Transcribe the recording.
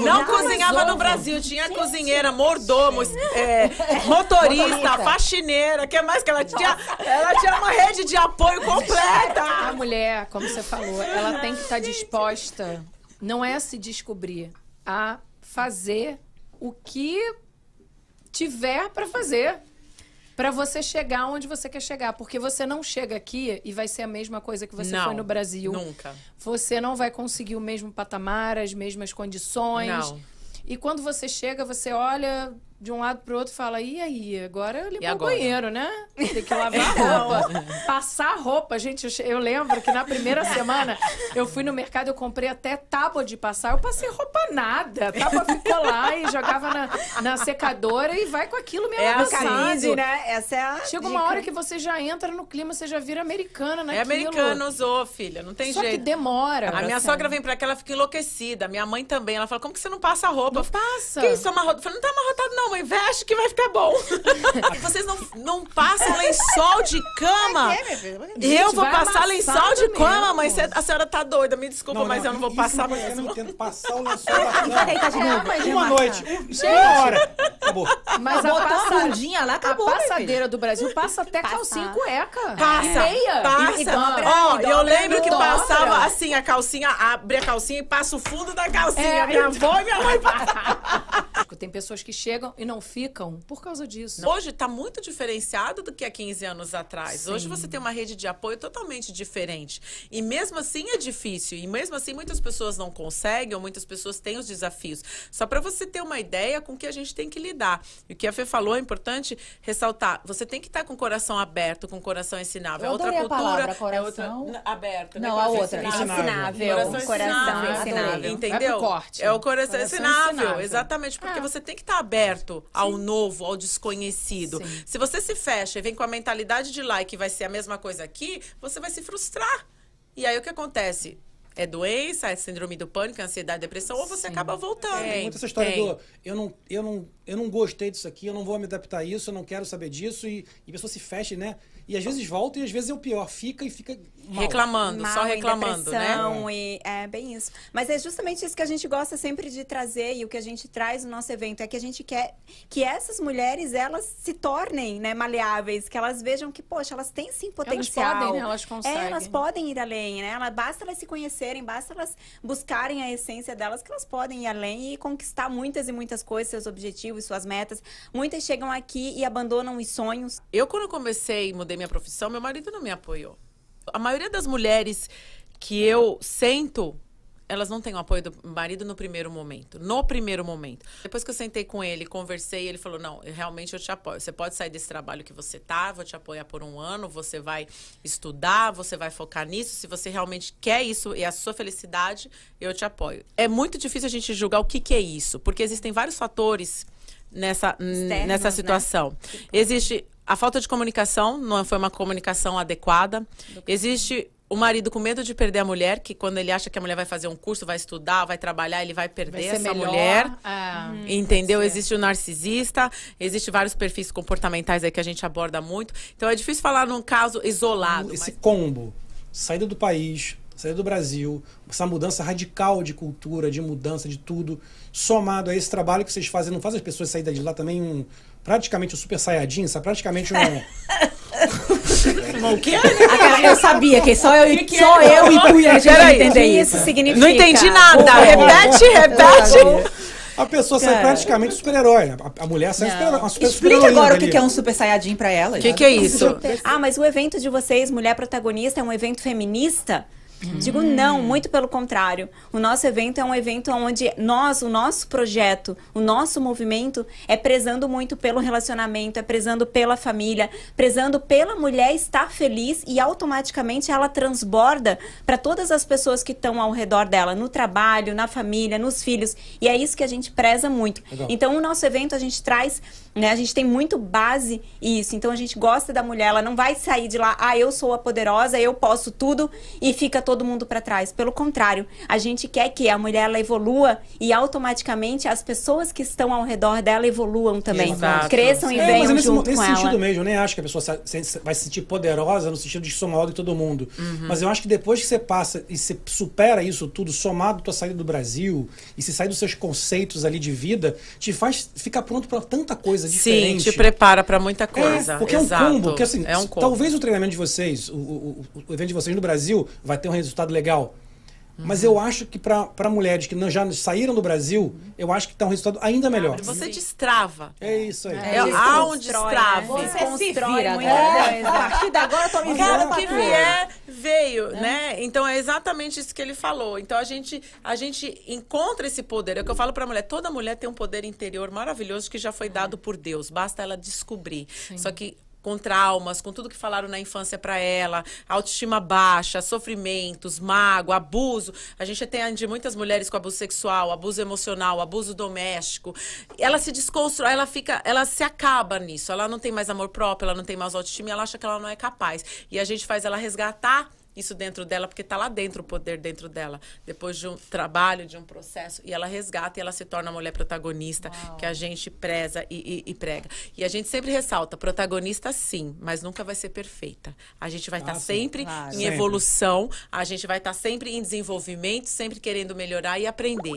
Não cozinhava no Brasil. Tinha cozinheira, mordomo, é, motorista, faxineira. que mais que ela tinha? Ela tinha uma rede de apoio completa. A mulher, como você falou, ela tem que estar tá disposta. Não é a se descobrir, a fazer o que tiver para fazer para você chegar onde você quer chegar. Porque você não chega aqui e vai ser a mesma coisa que você não, foi no Brasil. Nunca. Você não vai conseguir o mesmo patamar, as mesmas condições. Não. E quando você chega, você olha de um lado pro outro fala, e aí, agora eu limpo o banheiro, né? Tem que lavar a roupa, passar a roupa. Gente, eu, lembro que na primeira semana eu fui no mercado, eu comprei até tábua de passar. Eu passei roupa nada. Tábua ficou lá e jogava na, na secadora e vai com aquilo mesmo. É amassado. a caride, né? Essa é a Chega dica. uma hora que você já entra no clima, você já vira americana naquilo. Né? É americana, usou, filha. Não tem Só jeito. Só que demora. A minha sogra vem pra cá, ela fica enlouquecida. Minha mãe também. Ela fala, como que você não passa a roupa? Não falo, passa. Que isso, amarrotado? É eu falei, não tá amarrotado não, cama, investe que vai ficar bom. É vocês não, não passam lençol de cama? eu vou passar lençol de cama, mãe. a senhora tá doida, me desculpa, não, mas eu não vou passar é, mais. Eu não tento passar o lençol da cama. Tá uma noite, uma hora. Acabou. Mas a bundinha lá acabou. A passadeira do Brasil passa até passa. calcinha cueca. Passa. É. Meia. Passa. Ó, eu lembro que passava assim, a calcinha, abre a calcinha e passa o fundo da calcinha. minha avó e minha mãe passavam. Tem pessoas que chegam e não ficam por causa disso. Não. Hoje está muito diferenciado do que há 15 anos atrás. Sim. Hoje você tem uma rede de apoio totalmente diferente. E mesmo assim é difícil. E mesmo assim muitas pessoas não conseguem, ou muitas pessoas têm os desafios. Só para você ter uma ideia com que a gente tem que lidar. E o que a Fê falou é importante ressaltar. Você tem que estar tá com o coração aberto, com o coração ensinável. Eu é outra cultura. Palavra, coração... É outra. Aberto. Né? Não, a outra. Ensinável. Coração, coração ensinável. Entendeu? É, corte. é o coração, coração ensinável. ensinável. Exatamente. Porque ah, você você tem que estar tá aberto ao novo, ao desconhecido. Sim. Se você se fecha e vem com a mentalidade de lá e que vai ser a mesma coisa aqui, você vai se frustrar. E aí o que acontece? é doença, é síndrome do pânico, ansiedade, depressão, ou você Sim. acaba voltando. É, tem muito essa história tem. do eu não, eu, não, eu não gostei disso aqui, eu não vou me adaptar a isso, eu não quero saber disso, e, e a pessoa se fecha, né? E às vezes volta e às vezes é o pior, fica e fica mal. reclamando, mal, só reclamando, né? E, é bem isso. Mas é justamente isso que a gente gosta sempre de trazer e o que a gente traz no nosso evento é que a gente quer que essas mulheres elas se tornem, né, maleáveis, que elas vejam que poxa, elas têm sim potencial. Elas podem, né? Elas é, conseguem. É, elas podem ir além, né? Ela basta elas se conhecer conhecerem, basta elas buscarem a essência delas, que elas podem ir além e conquistar muitas e muitas coisas, seus objetivos, suas metas. Muitas chegam aqui e abandonam os sonhos. Eu, quando comecei e mudei minha profissão, meu marido não me apoiou. A maioria das mulheres que eu sento elas não têm o apoio do marido no primeiro momento. No primeiro momento. Depois que eu sentei com ele, conversei, ele falou: Não, realmente eu te apoio. Você pode sair desse trabalho que você tá, vou te apoiar por um ano, você vai estudar, você vai focar nisso. Se você realmente quer isso e é a sua felicidade, eu te apoio. É muito difícil a gente julgar o que, que é isso, porque existem vários fatores nessa, Externos, nessa né? situação. Né? Existe a falta de comunicação, não foi uma comunicação adequada. Existe o marido com medo de perder a mulher, que quando ele acha que a mulher vai fazer um curso, vai estudar, vai trabalhar, ele vai perder vai essa melhor. mulher. Ah, uhum. entendeu? Existe o narcisista, existe vários perfis comportamentais aí que a gente aborda muito. Então é difícil falar num caso isolado. Esse mas... combo, saída do país, saída do Brasil, essa mudança radical de cultura, de mudança de tudo, somado a esse trabalho que vocês fazem, não faz as pessoas saírem de lá também um praticamente um super saiyajin, é praticamente um o que é, Cara, eu sabia que só eu, que só é? eu e tu ia entender isso. Significa... Não entendi nada. Repete, repete. A pessoa Cara. sai praticamente super-herói. A, mulher sai super, uma super Explica agora o que é um super saiyajin pra ela. O que, que, é isso? Ah, mas o evento de vocês, Mulher Protagonista, é um evento feminista? Digo não, muito pelo contrário. O nosso evento é um evento onde nós, o nosso projeto, o nosso movimento é prezando muito pelo relacionamento, é prezando pela família, prezando pela mulher estar feliz e automaticamente ela transborda para todas as pessoas que estão ao redor dela, no trabalho, na família, nos filhos. E é isso que a gente preza muito. Legal. Então, o nosso evento a gente traz, né, a gente tem muito base isso. Então, a gente gosta da mulher, ela não vai sair de lá, ah, eu sou a poderosa, eu posso tudo e fica todo todo mundo para trás. Pelo contrário, a gente quer que a mulher ela evolua e automaticamente as pessoas que estão ao redor dela evoluam também. Exato. Cresçam é, e venham junto nesse com sentido mesmo, eu nem acho que a pessoa vai se sentir poderosa no sentido de somar maior todo mundo. Uhum. Mas eu acho que depois que você passa e você supera isso tudo, somado tua saída do Brasil e se sai dos seus conceitos ali de vida, te faz ficar pronto para tanta coisa diferente. Sim, te prepara para muita é, coisa. É, porque Exato. é um combo. Porque, assim, é um combo. Talvez o treinamento de vocês, o, o, o evento de vocês no Brasil, vai ter um resultado legal. Uhum. Mas eu uhum. acho que para mulheres que não, já saíram do Brasil, uhum. eu acho que está um resultado ainda melhor. Ah, você destrava. É isso aí. É, é, há um destrave. Você se vira agora. Né? É. A partir de agora eu tô me virando o que vier, veio, é. né? Então é exatamente isso que ele falou. Então a gente, a gente encontra esse poder. É o que eu falo pra mulher. Toda mulher tem um poder interior maravilhoso que já foi dado por Deus. Basta ela descobrir. Sim. Só que com traumas, com tudo que falaram na infância para ela, autoestima baixa, sofrimentos, mágoa, abuso. A gente atende muitas mulheres com abuso sexual, abuso emocional, abuso doméstico. Ela se desconstrói, ela fica, ela se acaba nisso. Ela não tem mais amor próprio, ela não tem mais autoestima, ela acha que ela não é capaz. E a gente faz ela resgatar isso dentro dela, porque está lá dentro o poder dentro dela. Depois de um trabalho, de um processo, e ela resgata e ela se torna a mulher protagonista Uau. que a gente preza e, e, e, prega. E a gente sempre ressalta, protagonista sim, mas nunca vai ser perfeita. A gente vai estar ah, tá sempre claro. em sempre. evolução, a gente vai estar tá sempre em desenvolvimento, sempre querendo melhorar e aprender.